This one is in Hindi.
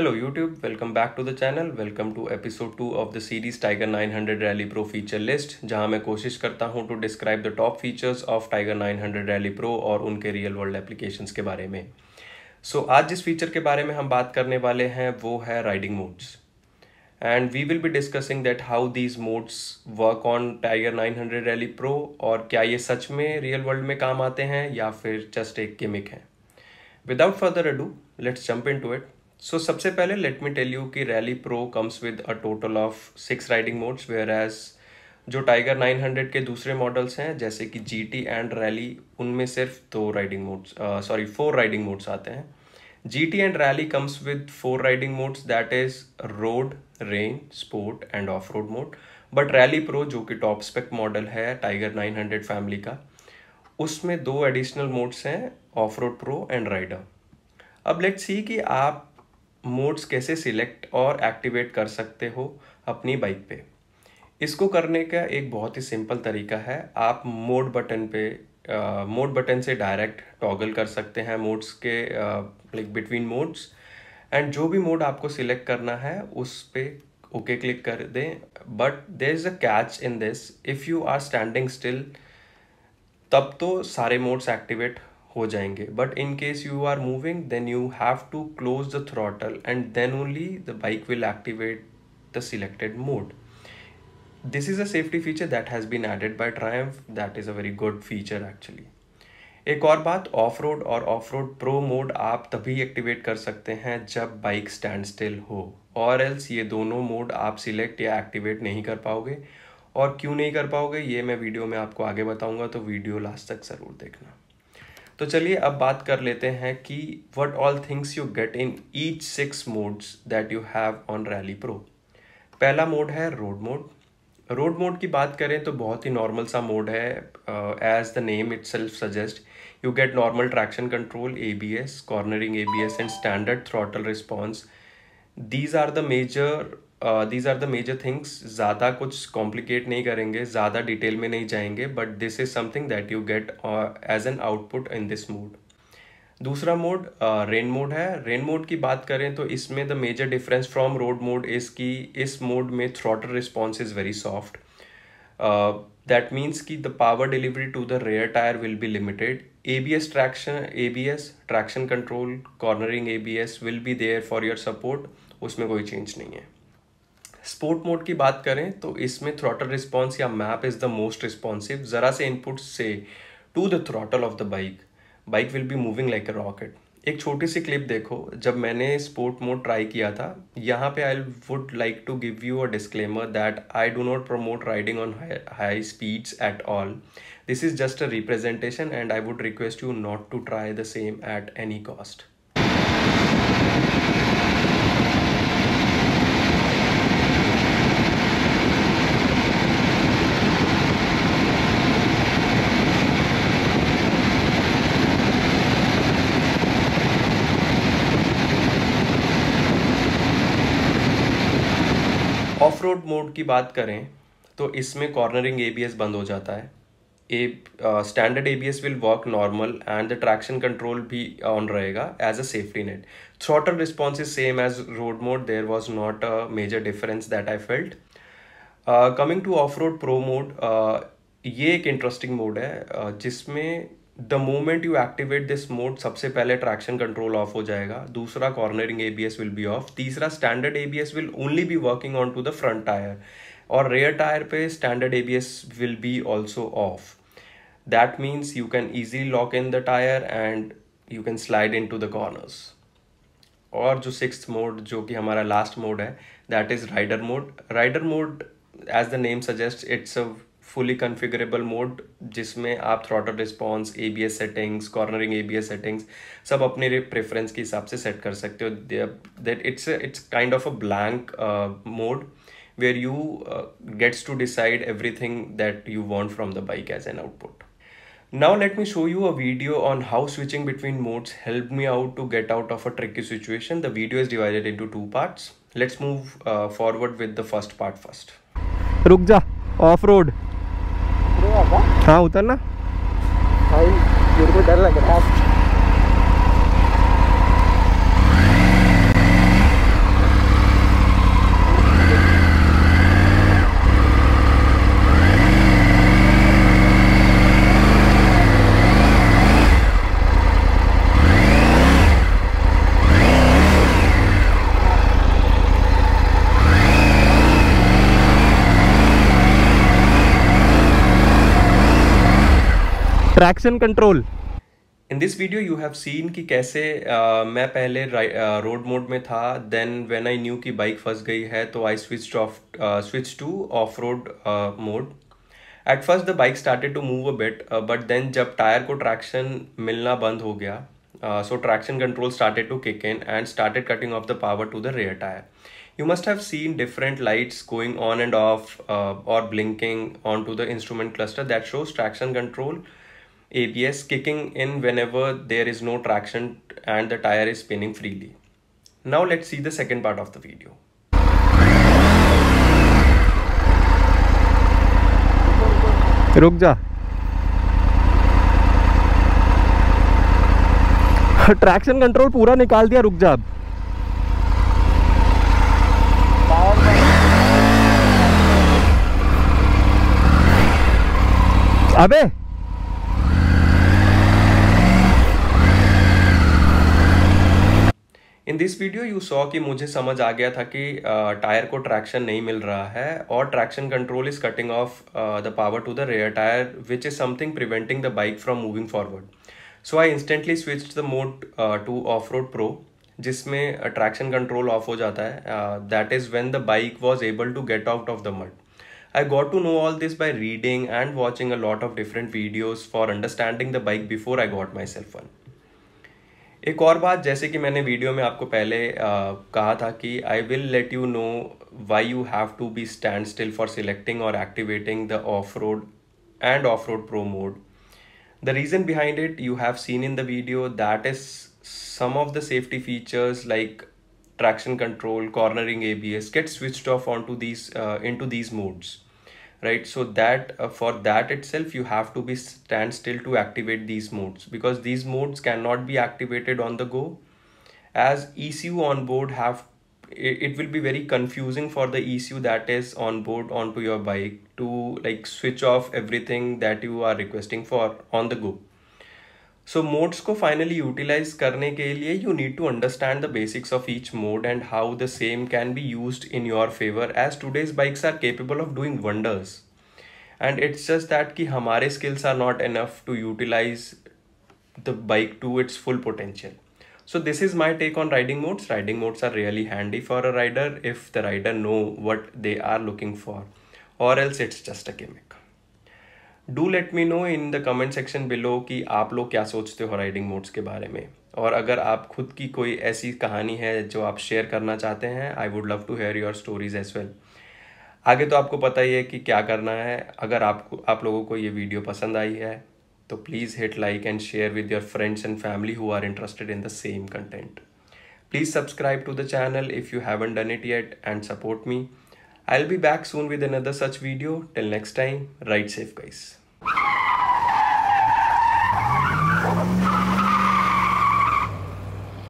Hello YouTube welcome back to the channel welcome to episode two of the series Tiger 900 Rally Pro feature list जहां मैं कोशिश करता हूं to describe the top features of Tiger 900 Rally Pro और उनके रियल वर्ल्ड एप्लीकेशन के बारे में सो so, आज जिस फीचर के बारे में हम बात करने वाले हैं वो है riding modes and we will be discussing that how these modes work on Tiger 900 Rally Pro और क्या ये सच में रियल वर्ल्ड में काम आते हैं या फिर जस्ट एक किमिक है without further ado let's jump into it So सबसे पहले लेट मी टेल यू कि Pro comes with a total of six riding modes whereas जो टाइगर 900 के दूसरे मॉडल्स हैं जैसे कि जी टी एंड रैली उनमें सिर्फ दो riding modes sorry four riding modes आते हैं G T and Rally comes with four riding modes that is road rain sport and off road mode but Rally Pro जो कि टॉप स्पेक मॉडल है टाइगर 900 फैमिली का उसमें दो एडिशनल मोड्स हैं off road pro and rider अब लेट्स सी कि आप मोड्स कैसे सिलेक्ट और एक्टिवेट कर सकते हो अपनी बाइक पे इसको करने का एक बहुत ही सिंपल तरीका है आप मोड बटन पे मोड बटन से डायरेक्ट टॉगल कर सकते हैं मोड्स के लाइक बिटवीन मोड्स एंड जो भी मोड आपको सिलेक्ट करना है उस पर ओके क्लिक कर दें but there is a catch in this if you are standing still तब तो सारे मोड्स एक्टिवेट हो जाएंगे but in case you are moving then you have to close the throttle and then only the bike will activate the selected mode this is a safety feature that has been added by Triumph that is a very good feature actually एक और बात ऑफ रोड और ऑफ रोड प्रो मोड आप तभी एक्टिवेट कर सकते हैं जब बाइक स्टैंड स्टिल हो और एल्स ये दोनों मोड आप सिलेक्ट या एक्टिवेट नहीं कर पाओगे और क्यों नहीं कर पाओगे ये मैं वीडियो में आपको आगे बताऊंगा तो वीडियो लास्ट तक ज़रूर देखना तो चलिए अब बात कर लेते हैं कि what all things you get in each six modes that you have on Rally Pro पहला मोड है रोड मोड रोड मोड की बात करें तो बहुत ही नॉर्मल सा मोड है as the name itself suggest you get normal traction control A B S cornering A B S and standard throttle response these are the major these are the major things ज़्यादा कुछ कॉम्प्लिकेट नहीं करेंगे ज़्यादा डिटेल में नहीं जाएंगे but this is something that you get as an output in this mode दूसरा मोड रेन मोड है रेन मोड की बात करें तो इसमें the major difference from road mode is कि इस मोड में throttle response is very soft that means कि the power delivery to the rear tyre will be limited A B S traction A B S traction control cornering A B S will be there for your support उसमें कोई चेंज नहीं है स्पोर्ट मोड की बात करें तो इसमें थ्रॉटल रिस्पॉन्स या map is the most responsive ज़रा से इनपुट से to the throttle of the bike bike will be moving like a rocket एक छोटी सी क्लिप देखो जब मैंने स्पोर्ट मोड ट्राई किया था यहाँ पे I would like to give you a disclaimer that I do not promote riding on high speeds at all this is just a representation and I would request you not to try the same at any cost off road mode की बात करें तो इसमें कॉर्नरिंग एबीएस बंद हो जाता है A standard A B S will work normal and the traction control भी ऑन रहेगा as a safety net throttle response is same as road mode there was not a major difference that I felt coming to off road pro mode ये एक इंटरेस्टिंग मोड है uh, जिसमें the moment you activate this mode सबसे पहले ट्रैक्शन कंट्रोल ऑफ हो जाएगा दूसरा cornering ABS will B of तीसरा standard ABS will only be working on to the front tyre और रेयर टायर पे standard ABS will be also off that means you can easily lock in the tyre and you can slide into the corners और जो सिक्स मोड जो कि हमारा लास्ट मोड है that is rider mode rider mode as the name suggest it's a fully configurable mode जिसमें आप throttle response A B S settings cornering A B S settings सब अपने प्रेफरेंस के हिसाब से सेट कर सकते हो that it's it's kind of a blank mode where you uh, gets to decide everything that you want from the bike as an output. Now let me show you a video on how switching between modes helped me out to get out of a tricky situation. The video is divided into two parts. Let's move uh, forward with the first part first. Rukja, off-road. हाँ उतरना भाई मेरे को डर लग रहा है traction control in this video you have seen कि कैसे uh, मैं पहले रोड मोड uh, में था देन व्हेन आई न्यू कि बाइक फंस गई है तो I switch off switch to off road mode at first the bike started to move a bit but then जब टायर को ट्रैक्शन मिलना बंद हो गया so traction control started to kick in and started cutting off the power to the rear tyre you must have seen different lights going on and off और blinking on to the instrument cluster that shows traction control ABS kicking in whenever there is no traction and the tire is spinning freely. Now let's see the second part of the video. रुक जा ट्रैक्शन कंट्रोल पूरा निकाल दिया रुक जा अब अबे दिस वीडियो यू सॉ कि मुझे समझ आ गया था कि टायर को ट्रैक्शन नहीं मिल रहा है और traction control is cutting off the power to the rear tyre which is something preventing the bike from moving forward so I instantly switch the mode to off road pro जिसमें ट्रैक्शन कंट्रोल ऑफ हो जाता है that is when the bike was able to get out of the mud got to know all this by reading and watching a lot of different videos for understanding the bike before I got myself one एक और बात जैसे कि मैंने वीडियो में आपको पहले आ, कहा था कि I will let you know why you have to be stand still for selecting और activating the off road and off road pro mode the reason behind it you have seen in the video that is some of the safety features like traction control cornering A B S get switch off on to these into these modes right so that uh, for that itself you have to be stand still to activate these modes because these modes cannot be activated on the go as ECU on board have it, it will be very confusing for the ECU that is on board onto your bike to like switch off everything that you are requesting for on the go so modes को फाइनली यूटिलाइज करने के लिए you need to understand the basics of each mode and how the same can be use in your favour as today's bikes are capable of doing wonders and it's just that कि हमारे skills are not enough to utilize the bike to its full potential so this is my take on riding modes riding modes are really handy for a rider if the rider know what they are looking for और else it's just a gimmick do let me know in the comment section below कि आप लोग क्या सोचते हो राइडिंग मोड्स के बारे में और अगर आप खुद की कोई ऐसी कहानी है जो आप शेयर करना चाहते हैं I would love to hear your stories as well आगे तो आपको पता ही है कि क्या करना है अगर आपको आप लोगों को ये वीडियो पसंद आई है तो please hit like and share with your friends and family who are interested in the same content please subscribe to the channel if you haven't done it yet and support me I'll be back soon with another such video. Till next time, ride safe guys.